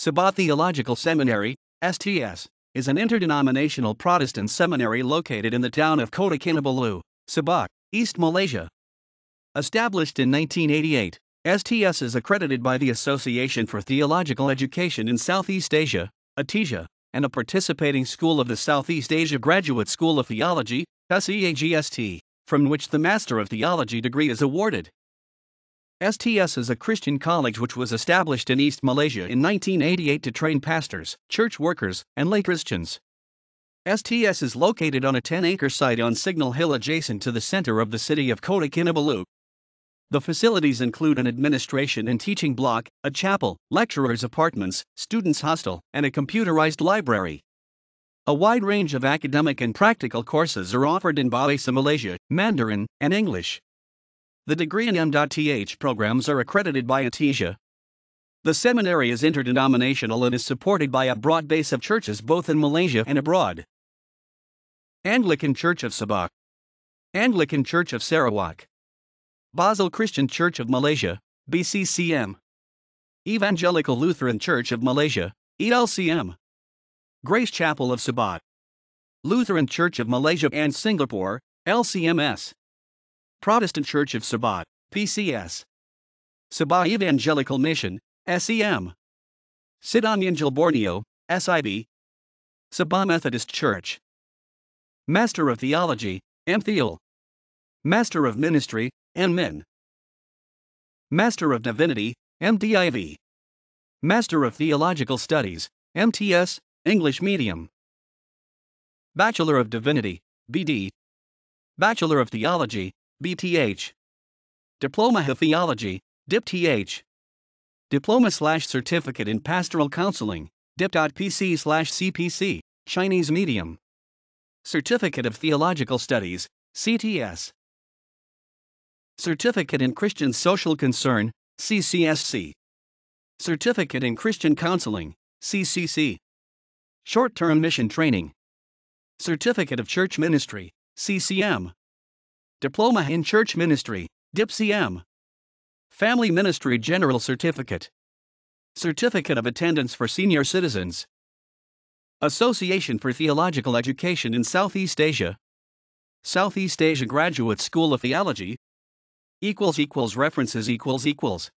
Sabbath Theological Seminary, STS, is an interdenominational Protestant seminary located in the town of Kota Kinabalu, Sabak, East Malaysia. Established in 1988, STS is accredited by the Association for Theological Education in Southeast Asia, ATESIA, and a participating school of the Southeast Asia Graduate School of Theology, SEAGST, from which the Master of Theology degree is awarded. STS is a Christian college which was established in East Malaysia in 1988 to train pastors, church workers, and lay Christians. STS is located on a 10 acre site on Signal Hill adjacent to the center of the city of Kota Kinabalu. The facilities include an administration and teaching block, a chapel, lecturers' apartments, students' hostel, and a computerized library. A wide range of academic and practical courses are offered in Bahasa Malaysia, Mandarin, and English. The degree and M.th programs are accredited by ATESIA. The seminary is interdenominational and is supported by a broad base of churches both in Malaysia and abroad. Anglican Church of Sabah, Anglican Church of Sarawak, Basel Christian Church of Malaysia, BCCM, Evangelical Lutheran Church of Malaysia, ELCM, Grace Chapel of Sabah, Lutheran Church of Malaysia and Singapore, LCMS. Protestant Church of Sabah, PCS. Sabah Evangelical Mission, SEM. Sidon Angel Borneo, SIB. Sabah Methodist Church. Master of Theology, MTheol. Master of Ministry, MMin. Master of Divinity, MDIV. Master of Theological Studies, MTS, English Medium. Bachelor of Divinity, BD. Bachelor of Theology, BTH. Diploma of Theology, DipTH. Diploma slash Certificate in Pastoral Counseling, dip.pc slash CPC, Chinese Medium. Certificate of Theological Studies, CTS. Certificate in Christian Social Concern, CCSC. Certificate in Christian Counseling, CCC. Short Term Mission Training. Certificate of Church Ministry, CCM. Diploma in Church Ministry, DIPCM. Family Ministry General Certificate. Certificate of Attendance for Senior Citizens. Association for Theological Education in Southeast Asia. Southeast Asia Graduate School of Theology. Equals equals references equals equals.